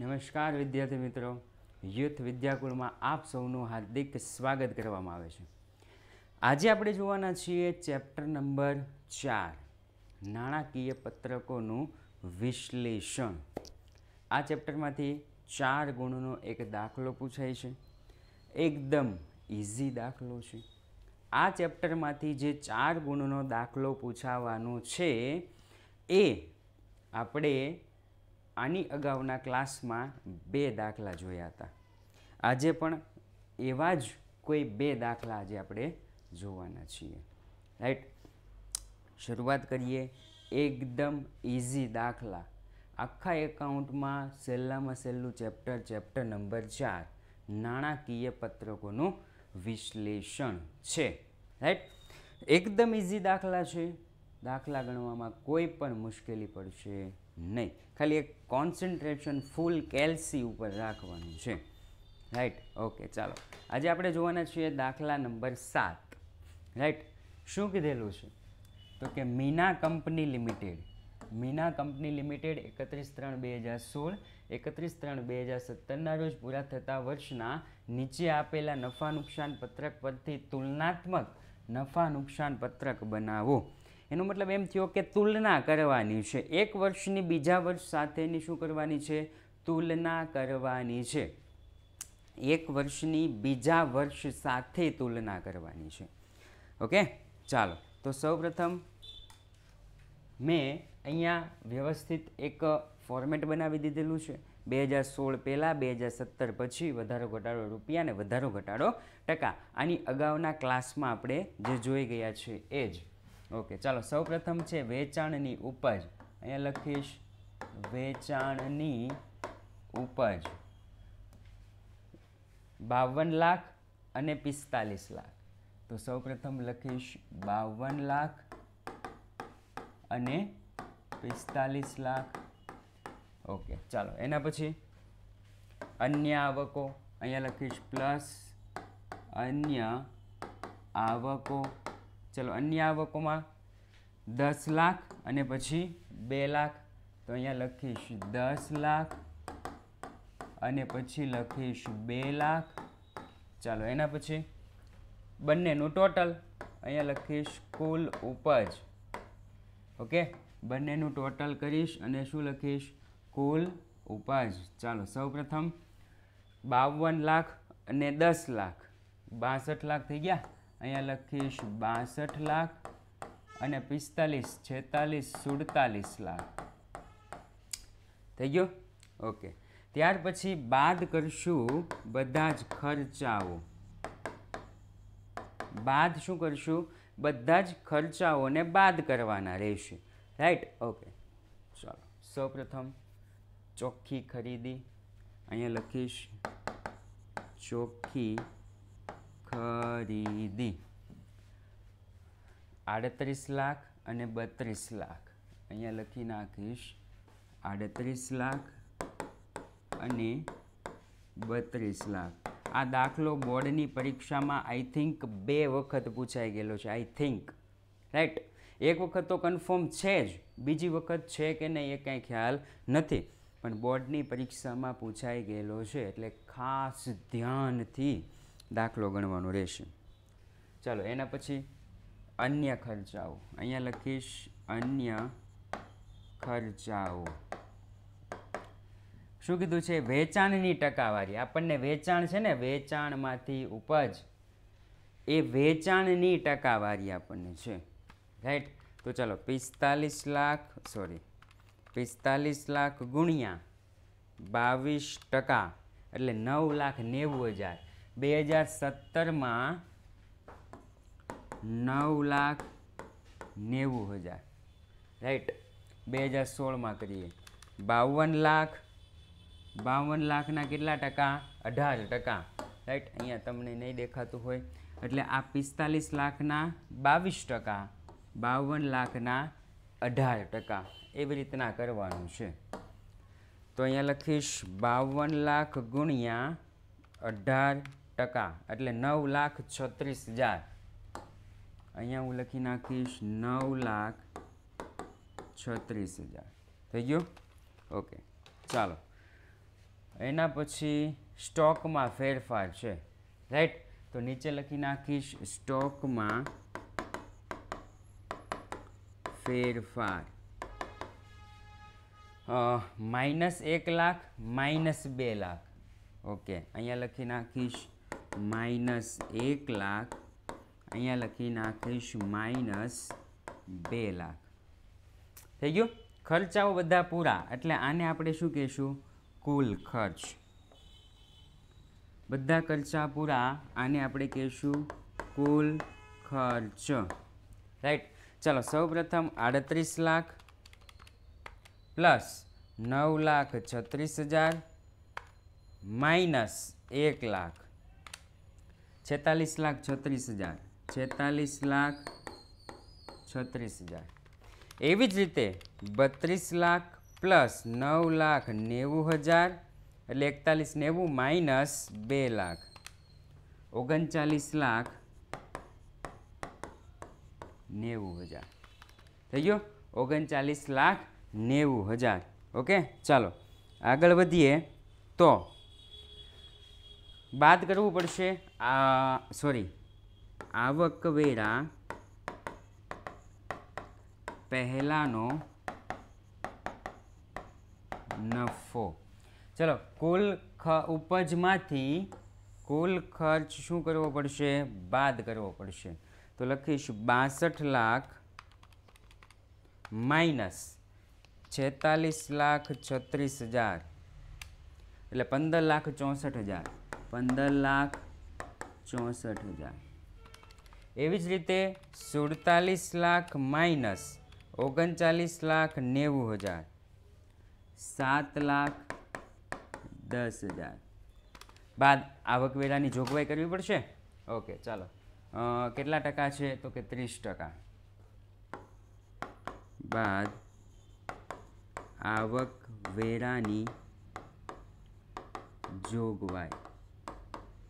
નમસ્કાર વિદ્યાર્થી મિત્રો યુથ વિદ્યાકુળમાં આપ સૌનું હાર્દિક સ્વાગત કરવામાં આવે છે આજે આપણે જોવાના છીએ ચેપ્ટર નંબર ચાર નાણાકીય પત્રકોનું વિશ્લેષણ આ ચેપ્ટરમાંથી ચાર ગુણનો એક દાખલો પૂછાય છે એકદમ ઇઝી દાખલો છે આ ચેપ્ટરમાંથી જે ચાર ગુણનો દાખલો પૂછાવાનો છે એ આપણે આની અગાઉના ક્લાસમાં બે દાખલા જોયા હતા આજે પણ એવા જ કોઈ બે દાખલા આજે આપણે જોવાના છીએ રાઈટ શરૂઆત કરીએ એકદમ ઇઝી દાખલા આખા એકાઉન્ટમાં સહેલામાં સહેલું ચેપ્ટર ચેપ્ટર નંબર ચાર નાણાકીય પત્રકોનું વિશ્લેષણ છે રાઈટ એકદમ ઇઝી દાખલા છે દાખલા ગણવામાં કોઈ પણ મુશ્કેલી પડશે નહીં ખાલી એક કોન્સન્ટ્રેશન ફૂલ કેલ્સી ઉપર રાખવાનું છે રાઈટ ઓકે ચાલો આજે આપણે જોવાના છીએ દાખલા નંબર સાત રાઈટ શું કીધેલું છે તો કે Meena company limited Meena company limited એકત્રીસ ત્રણ બે હજાર સોળ એકત્રીસ ત્રણ બે હજાર સત્તરના રોજ પૂરા થતા વર્ષના નીચે આપેલા નફા નુકસાન પત્રક પરથી તુલનાત્મક નફા નુકસાન પત્રક બનાવો એનો મતલબ એમ થયો કે તુલના કરવાની છે એક વર્ષની બીજા વર્ષ સાથેની શું કરવાની છે તુલના કરવાની છે એક વર્ષની બીજા વર્ષ સાથે તુલના કરવાની છે ઓકે ચાલો તો સૌપ્રથમ મેં અહીંયા વ્યવસ્થિત એક ફોર્મેટ બનાવી દીધેલું છે બે હજાર સોળ પહેલાં બે હજાર સત્તર પછી વધારો ઘટાડો રૂપિયાને વધારો ઘટાડો ટકા આની અગાઉના ક્લાસમાં આપણે જે જોઈ ગયા છે એ જ ઓકે ચાલો સૌપ્રથમ છે વેચાણની ઉપજ અહીંયા લખીશ વેચાણની ઉપજ બાવન લાખ અને પિસ્તાલીસ લાખ તો સૌપ્રથમ લખીશ બાવન લાખ અને પિસ્તાલીસ લાખ ઓકે ચાલો એના પછી અન્ય આવકો અહીંયા લખીશ પ્લસ અન્ય આવકો ચલો અન્ય આવકોમાં દસ લાખ અને પછી બે લાખ તો અહીંયા લખીશ દસ લાખ અને પછી લખીશ બે લાખ ચાલો એના પછી બંનેનું ટોટલ અહીંયા લખીશ કુલ ઉપજ ઓકે બંનેનું ટોટલ કરીશ અને શું લખીશ કુલ ઉપજ ચાલો સૌપ્રથમ બાવન લાખ અને દસ લાખ બાસઠ લાખ થઈ ગયા અહીંયા લખીશ બાસઠ લાખ અને પિસ્તાલીસ છેતાલીસ સુડતાલીસ લાખ થઈ ગયો ઓકે ત્યાર પછી બાદ કરશું બધા જ ખર્ચાઓ બાદ શું કરશું બધા જ ખર્ચાઓને બાદ કરવાના રહેશે રાઈટ ઓકે ચાલો સૌપ્રથમ ચોખ્ખી ખરીદી અહીંયા લખીશ ચોખ્ખી ખરીદી આડત્રીસ લાખ અને બત્રીસ લાખ અહીંયા લખી નાખીશ આડત્રીસ લાખ અને બત્રીસ લાખ આ દાખલો બોર્ડની પરીક્ષામાં આઈ થિંક બે વખત પૂછાઈ ગયેલો છે આઈ થિંક રાઈટ એક વખત તો કન્ફર્મ છે જ બીજી વખત છે કે નહીં એ કાંઈ ખ્યાલ નથી પણ બોર્ડની પરીક્ષામાં પૂછાઈ ગયેલો છે એટલે ખાસ ધ્યાનથી દાખલો ગણવાનો રહેશે ચાલો એના પછી અન્ય ખર્ચાઓ અહીંયા લખીશ અન્ય ખર્ચાઓ શું કીધું છે વેચાણની ટકાવારી આપણને વેચાણ છે ને વેચાણમાંથી ઉપજ એ વેચાણની ટકાવારી આપણને છે રાઈટ તો ચાલો પિસ્તાલીસ લાખ સોરી પિસ્તાલીસ લાખ ગુણ્યા બાવીસ ટકા એટલે નવ લાખ નેવું હજાર બે હજાર સત્તરમાં નવ લાખ નેવું હજાર રાઈટ બે હજાર સોળમાં કરીએ બાવન લાખ બાવન લાખના કેટલા ટકા અઢાર ટકા રાઈટ અહીંયા તમને નહીં દેખાતું હોય એટલે આ પિસ્તાલીસ લાખના બાવીસ ટકા બાવન લાખના અઢાર ટકા એવી રીતના કરવાનું છે તો અહીંયા લખીશ બાવન લાખ ગુણ્યા અઢાર ટકા એટલે નવ લાખ છત્રીસ હજાર અહીંયા હું લખી નાખીશ નવ લાખ છત્રીસ હજાર થઈ ગયું ઓકે ચાલો એના પછી સ્ટોકમાં ફેરફાર છે રાઈટ તો નીચે લખી નાખીશ સ્ટોકમાં ફેરફાર માઇનસ એક લાખ માઇનસ બે લાખ ઓકે અહીંયા લખી નાખીશ માઇનસ એક લાખ અહીંયા લખી નાખીશ માઇનસ બે લાખ થઈ ગયું ખર્ચાઓ બધા પૂરા એટલે આને આપણે શું કહીશું કુલ ખર્ચ બધા ખર્ચા પૂરા આને આપણે કહીશું કુલ ખર્ચ રાઈટ ચાલો સૌપ્રથમ આડત્રીસ લાખ પ્લસ નવ લાખ છત્રીસ હજાર માઇનસ એક લાખ છેતાલીસ લાખ છત્રીસ હજાર છેતાલીસ લાખ છત્રીસ હજાર એવી જ રીતે બત્રીસ લાખ પ્લસ નવ લાખ નેવું હજાર એટલે એકતાલીસ નેવું માઇનસ બે લાખ ઓગણચાલીસ લાખ નેવું હજાર થઈ ગયો ઓગણચાલીસ લાખ નેવું હજાર ઓકે ચાલો આગળ વધીએ તો બાદ કરવું પડશે આ સોરી આવકવેરા પહેલાંનો નફો ચલો કુલ ખ ઉપજમાંથી કુલ ખર્ચ શું કરવો પડશે બાદ કરવો પડશે તો લખીશ બાસઠ લાખ માઇનસ છેતાલીસ લાખ છત્રીસ હજાર એટલે પંદર લાખ ચોસઠ હજાર પંદર લાખ ચોસઠ હજાર એવી જ રીતે સુડતાલીસ લાખ માઇનસ ઓગણચાલીસ લાખ નેવું હજાર સાત લાખ દસ હજાર બાદ આવકવેરાની જોગવાઈ કરવી પડશે ઓકે ચાલો કેટલા ટકા છે તો કે ત્રીસ ટકા બાદ આવકવેરાની જોગવાઈ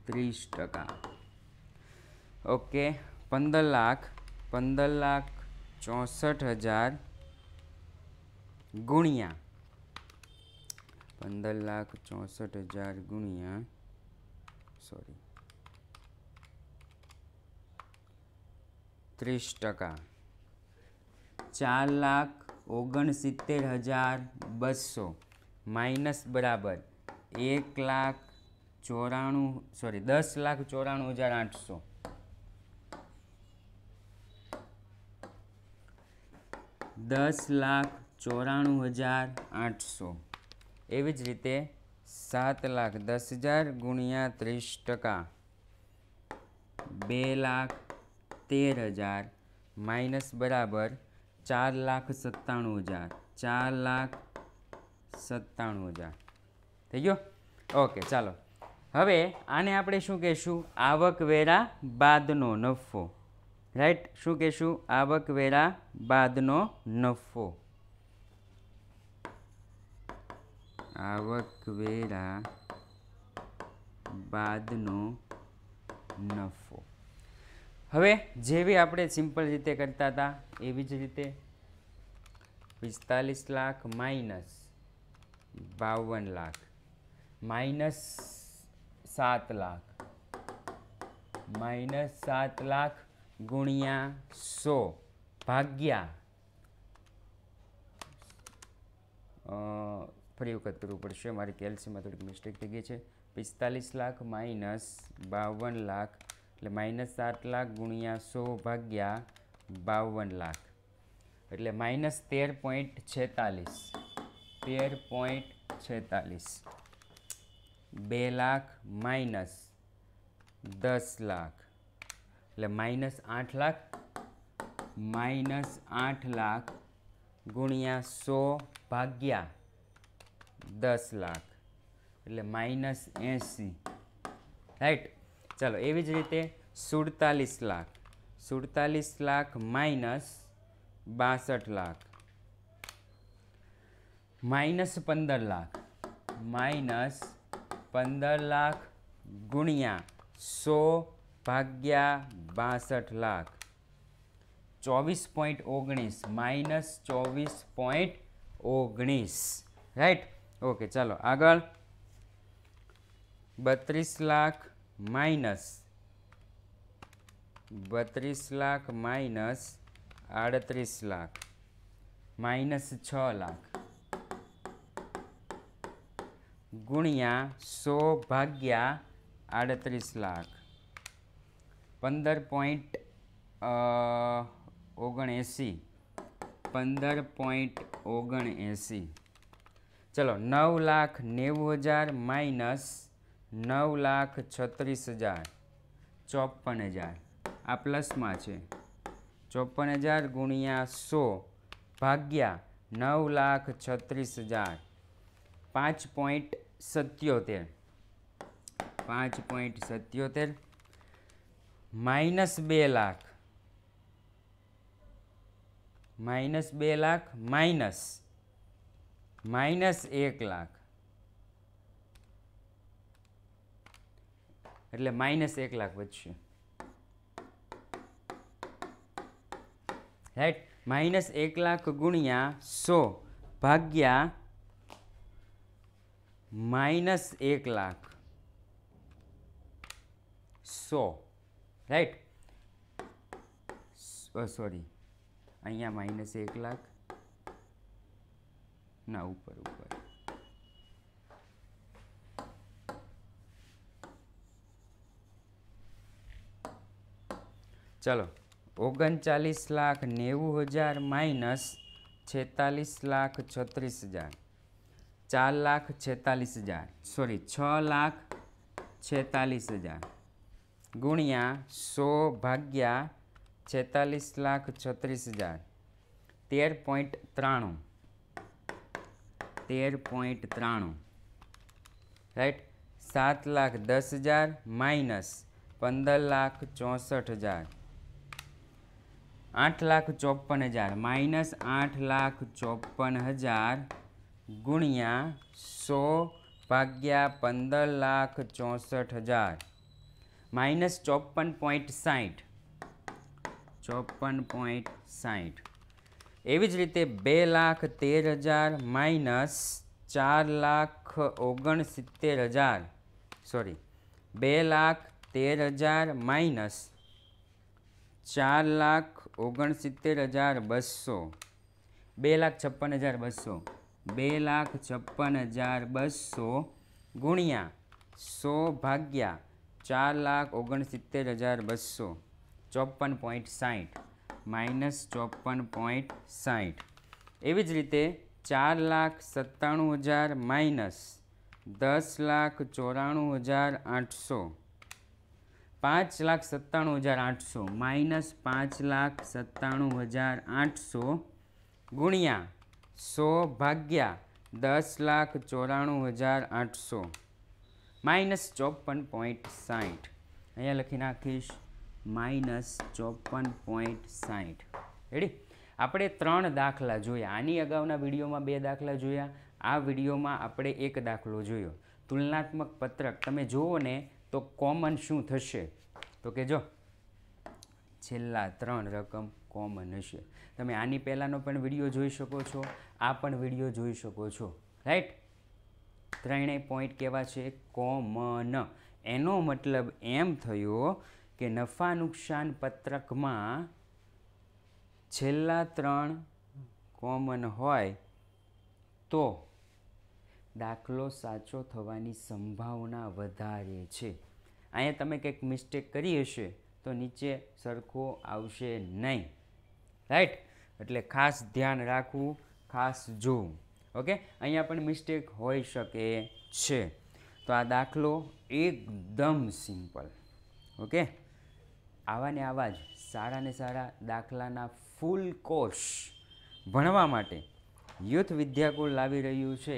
त्रीस टका ओके पंदर लाख पंदर लाख चौंसठ हज़ार गुणिया पंदर लाख चौंसठ हज़ार गुणिया सॉरी तीस टका चार लाख ओगन सित्तेर हज़ार बसो माइनस बराबर एक लाख ચોરાણું સોરી દસ લાખ ચોરાણું હજાર આઠસો દસ લાખ ચોરાણું હજાર આઠસો એવી જ રીતે સાત લાખ દસ હજાર ગુણ્યા ત્રીસ ટકા બે લાખ તેર હજાર માઇનસ બરાબર ચાર લાખ સત્તાણું હજાર ચાર લાખ સત્તાણું હજાર થઈ ગયો ઓકે ચાલો હવે આને આપણે શું કહીશું આવકવેરા બાદનો નફો રાઈટ શું કહેશું આવકવેરા બાદનો નફો આવકવેરા બાદનો નફો હવે જેવી આપણે સિમ્પલ રીતે કરતા હતા એવી જ રીતે પિસ્તાલીસ લાખ માઇનસ બાવન લાખ માઇનસ સાત લાખ માઇનસ સાત લાખ ગુણ્યા સો ભાગ્યા ફરી વખત કરવું પડશે મારી કેલ્સીમાં થોડીક મિસ્ટેક થઈ ગઈ છે પિસ્તાલીસ લાખ માઇનસ બાવન લાખ એટલે માઇનસ સાત લાખ ગુણ્યા સો ભાગ્યા બાવન લાખ એટલે માઇનસ તેર પોઈન્ટ છેતાલીસ તેર પોઈન્ટ છેતાલીસ બે લાખ માઇનસ દસ લાખ એટલે માઇનસ આઠ લાખ માઇનસ આઠ લાખ ગુણ્યા સો ભાગ્યા દસ લાખ એટલે માઇનસ એંસી રાઈટ ચાલો એવી જ રીતે સુડતાલીસ લાખ સુડતાલીસ લાખ માઇનસ બાસઠ લાખ માઇનસ પંદર લાખ માઇનસ પંદર લાખ ગુણ્યા સો ભાગ્યા બાસઠ લાખ ચોવીસ પોઈન્ટ ઓગણીસ માઇનસ ચોવીસ પોઈન્ટ ઓગણીસ રાઈટ ઓકે ચાલો આગળ બત્રીસ લાખ માઇનસ બત્રીસ લાખ માઇનસ આડત્રીસ લાખ માઇનસ છ લાખ ગુણ્યા સો ભાગ્યા આડત્રીસ લાખ પંદર પોઈન્ટ ઓગણએંસી પંદર પોઈન્ટ ઓગણએંસી ચલો નવ લાખ નેવું હજાર માઇનસ નવ લાખ છત્રીસ હજાર ચોપન હજાર આ પ્લસમાં છે ચોપન હજાર ગુણ્યા સો ભાગ્યા નવ લાખ છત્રીસ હજાર પાંચ પોઈન્ટ સત્યોતેર પાંચ પોઈન્ટ સત્યોતેર માઇનસ બે લાખ માઇનસ બે લાખ માઇનસ માઇનસ એક લાખ એટલે માઇનસ એક લાખ વધશે રાઈટ માઇનસ એક લાખ ગુણ્યા સો ભાગ્યા માઇનસ એક લાખ સો રાઈટ સોરી અહીંયા માઇનસ એક લાખ ના ઉપર ઉપર ચલો ઓગણચાલીસ લાખ નેવું હજાર માઇનસ છેતાલીસ લાખ છત્રીસ હજાર ચાર લાખ છેતાલીસ હજાર સોરી છ લાખ છેતાલીસ હજાર ગુણ્યા સો ભાગ્યા છેતાલીસ લાખ છત્રીસ હજાર તેર પોઈન્ટ ત્રાણું તેર પોઈન્ટ ત્રાણું રાઈટ સાત લાખ દસ હજાર માઇનસ પંદર લાખ ચોસઠ હજાર આઠ લાખ ચોપન હજાર માઇનસ આઠ લાખ ચોપન હજાર ગુણ્યા સો ભાગ્યા પંદર લાખ ચોસઠ હજાર માઇનસ ચોપન પોઈન્ટ સાઠ ચોપન પોઈન્ટ સાઠ એવી જ રીતે બે લાખ તેર હજાર માઇનસ ચાર લાખ ઓગણસિત્તેર હજાર સોરી બે લાખ તેર હજાર માઇનસ ચાર લાખ ઓગણસિત્તેર હજાર બસો બે લાખ છપ્પન હજાર બસો બે લાખ છપ્પન હજાર બસો ગુણ્યા સો ભાગ્યા ચાર લાખ ઓગણસિત્તેર હજાર બસો ચોપન પોઈન્ટ સાઠ માઇનસ ચોપન પોઈન્ટ સાઠ એવી જ રીતે ચાર લાખ સત્તાણું હજાર માઇનસ દસ લાખ ચોરાણું હજાર આઠસો પાંચ લાખ સત્તાણું હજાર આઠસો માઇનસ પાંચ લાખ સત્તાણું હજાર આઠસો ગુણ્યા સો ભાગ્યા દસ લાખ ચોરાણું હજાર આઠસો માઇનસ ચોપન પોઈન્ટ સાઠ અહીંયા લખી નાખીશ માઇનસ ચોપન પોઈન્ટ સાઠ રેડી આપણે ત્રણ દાખલા જોયા આની અગાઉના વિડીયોમાં બે દાખલા જોયા આ વિડીયોમાં આપણે એક દાખલો જોયો તુલનાત્મક પત્રક તમે જુઓ ને તો કોમન શું થશે તો કે જો છેલ્લા ત્રણ રકમ કોમન હશે તમે આની પહેલાંનો પણ વિડીયો જોઈ શકો છો આ પણ વિડીયો જોઈ શકો છો રાઈટ ત્રણેય પોઈન્ટ કેવા છે કોમન એનો મતલબ એમ થયો કે નફા નુકસાન પત્રકમાં છેલ્લા ત્રણ કોમન હોય તો દાખલો સાચો થવાની સંભાવના વધારે છે અહીંયા તમે કંઈક મિસ્ટેક કરી હશે તો નીચે સરખો આવશે નહીં રાઈટ એટલે ખાસ ધ્યાન રાખવું ખાસ જોવું ઓકે અહીંયા પણ મિસ્ટેક હોઈ શકે છે તો આ દાખલો એકદમ સિમ્પલ ઓકે આવા ને આવા જ સારા સારા દાખલાના ફૂલ કોર્સ ભણવા માટે યુથ વિદ્યાકુળ લાવી રહ્યું છે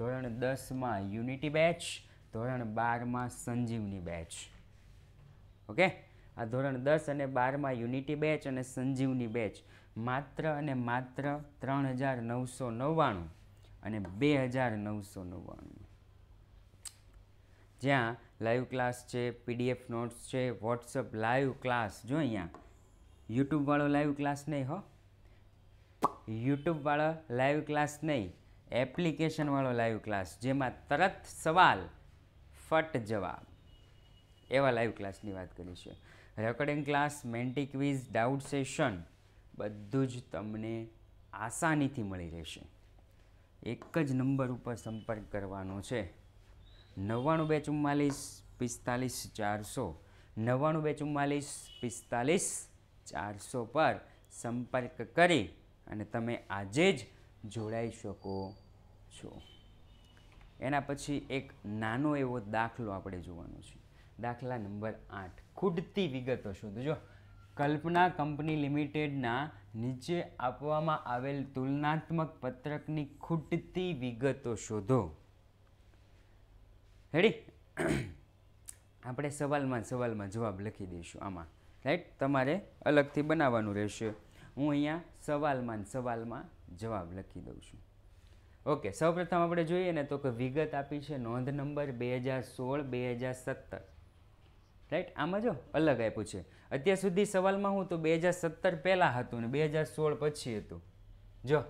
ધોરણ દસમાં યુનિટી બેચ ધોરણ બારમાં સંજીવની બેચ ઓકે આ ધોરણ દસ અને બારમાં યુનિટી બેચ અને સંજીવની બેચ માત્ર અને માત્ર ત્રણ હજાર નવસો નવ્વાણું અને બે હજાર નવસો નવ્વાણું જ્યાં લાઈવ ક્લાસ છે પીડીએફ નોટ્સ છે વોટ્સઅપ લાઈવ ક્લાસ જો અહીંયા યુટ્યુબવાળો લાઈવ ક્લાસ નહીં હો યુટ્યુબવાળો લાઈવ ક્લાસ નહીં એપ્લિકેશનવાળો લાઈવ ક્લાસ જેમાં તરત સવાલ ફટ જવાબ એવા લાઈવ ક્લાસની વાત કરી છે recording class menti quiz doubt session બધું જ તમને આસાનીથી મળી રહેશે એક જ નંબર ઉપર સંપર્ક કરવાનો છે નવ્વાણું બે ચુમ્માલીસ પિસ્તાલીસ ચારસો નવ્વાણું બે ચુમ્માલીસ પિસ્તાલીસ ચારસો પર સંપર્ક કરી અને તમે આજે જ જોડાઈ શકો છો એના પછી એક નાનો એવો દાખલો આપણે જોવાનો છે દાખલા નંબર આઠ ખૂટતી વિગતો જો કલ્પના કંપની લિમિટેડના નીચે આપવામાં આવેલ તુલનાત્મક પત્રકની ખૂટતી વિગતો શોધો રેડી આપણે સવાલમાં સવાલમાં જવાબ લખી દઈશું આમાં રાઈટ તમારે અલગથી બનાવવાનું રહેશે હું અહીંયા સવાલમાં સવાલમાં જવાબ લખી દઉં છું ઓકે સૌપ્રથમ આપણે જોઈએ ને તો કે વિગત આપી છે નોંધ નંબર બે હજાર સોળ બે હજાર સત્તર રાઈટ આમાં જો અલગ આપ્યું છે અત્યાર સુધી સવાલમાં હું તો બે હજાર સત્તર પહેલાં હતું ને બે હજાર સોળ પછી હતું જો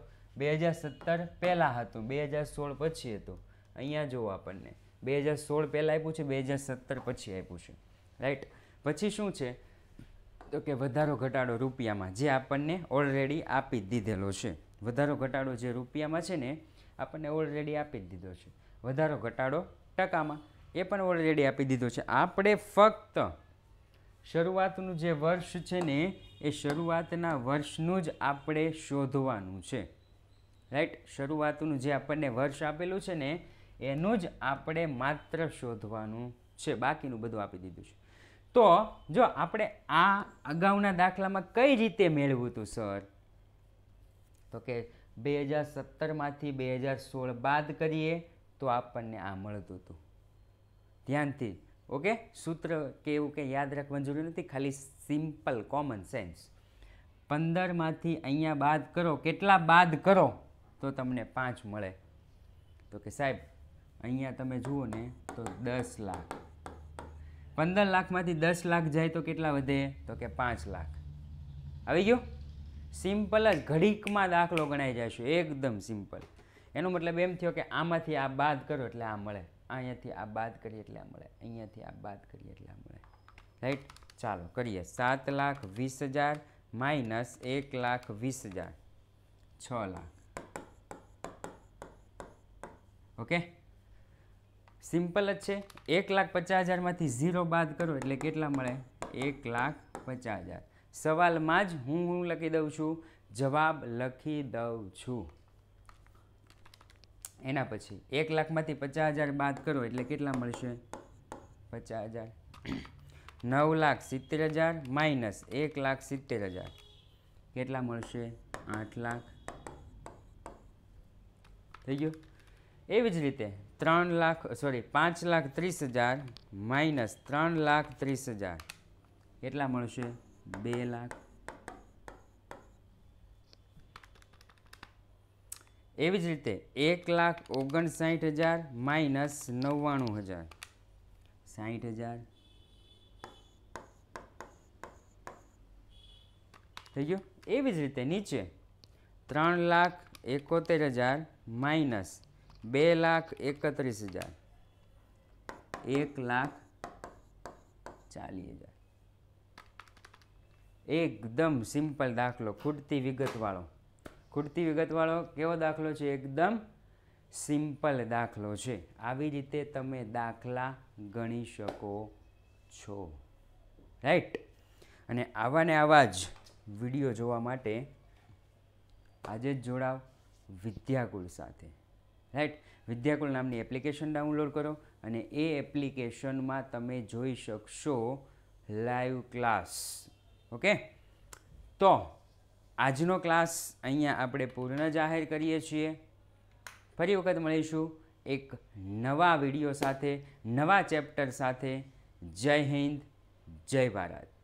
બે હજાર સત્તર પહેલાં હતું બે હજાર સોળ પછી હતું અહીંયા જુઓ આપણને બે હજાર સોળ પહેલાં આપ્યું છે બે હજાર સત્તર પછી આપ્યું છે રાઈટ પછી શું છે તો કે વધારો ઘટાડો રૂપિયામાં જે આપણને ઓલરેડી આપી દીધેલો છે વધારો ઘટાડો જે રૂપિયામાં છે ને આપણને ઓલરેડી આપી જ દીધો છે વધારો ઘટાડો ટકામાં એ પણ ઓલરેડી આપી દીધો છે આપણે ફક્ત શરૂઆતનું જે વર્ષ છે ને એ શરૂઆતના વર્ષનું જ આપણે શોધવાનું છે રાઈટ શરૂઆતનું જે આપણને વર્ષ આપેલું છે ને એનું જ આપણે માત્ર શોધવાનું છે બાકીનું બધું આપી દીધું છે તો જો આપણે આ અગાઉના દાખલામાં કઈ રીતે મેળવ્યું હતું સર તો કે બે હજાર સત્તરમાંથી બે હજાર સોળ બાદ કરીએ તો આપણને આ મળતું હતું ધ્યાનથી ઓકે સૂત્ર કે એવું કંઈ યાદ રાખવાનું જરૂરી નથી ખાલી સિમ્પલ કોમન સેન્સ પંદરમાંથી અહીંયા બાદ કરો કેટલા બાદ કરો તો તમને પાંચ મળે તો કે સાહેબ અહીંયા તમે જુઓ ને તો દસ લાખ પંદર લાખમાંથી દસ લાખ જાય તો કેટલા વધે તો કે પાંચ લાખ આવી ગયો સિમ્પલ જ ઘડીકમાં દાખલો ગણાઈ જશે એકદમ સિમ્પલ એનો મતલબ એમ થયો કે આમાંથી આ બાદ કરો એટલે આ મળે અહીંયાથી આ બાદ કરીએ એટલે આ મળે અહીંયાથી આ બાદ કરીએ એટલે આ મળે રાઈટ ચાલો કરીએ સાત લાખ વીસ હજાર માઇનસ એક લાખ વીસ હજાર છ લાખ ઓકે સિમ્પલ જ છે એક લાખ પચાસ હજારમાંથી ઝીરો બાદ કરો એટલે કેટલા મળે એક લાખ પચાસ હજાર સવાલમાં જ હું હું લખી દઉં છું જવાબ લખી દઉં છું એના પછી એક લાખમાંથી પચાસ હજાર બાદ કરો એટલે કેટલા મળશે પચાસ હજાર નવ લાખ સિત્તેર હજાર માઇનસ એક લાખ સિત્તેર હજાર કેટલા મળશે આઠ લાખ થઈ ગયું એવી જ રીતે ત્રણ લાખ સોરી પાંચ લાખ ત્રીસ હજાર માઇનસ ત્રણ લાખ ત્રીસ હજાર કેટલા મળશે બે લાખ એવી જ રીતે એક લાખ ઓગણસાઠ હજાર માઇનસ નવ્વાણું હજાર સાઠ હજાર થઈ ગયું એવી જ રીતે નીચે ત્રણ લાખ એકોતેર હજાર માઇનસ બે લાખ એકત્રીસ હજાર એક લાખ ચાલીસ હજાર એકદમ સિમ્પલ દાખલો ખૂટતી વિગતવાળો ખૂટતી વિગતવાળો કેવો દાખલો છે એકદમ સિમ્પલ દાખલો છે આવી રીતે તમે દાખલા ગણી શકો છો રાઈટ અને આવાને આવા જ વિડીયો જોવા માટે આજે જ જોડાવ વિદ્યાકુલ સાથે રાઈટ વિદ્યાકુલ નામની એપ્લિકેશન ડાઉનલોડ કરો અને એ એપ્લિકેશનમાં તમે જોઈ શકશો લાઈવ ક્લાસ ઓકે તો આજનો ક્લાસ અહીંયા આપણે પૂર્ણ જાહેર કરીએ છીએ ફરી વખત મળીશું એક નવા વિડીયો સાથે નવા ચેપ્ટર સાથે જય હિન્દ જય ભારત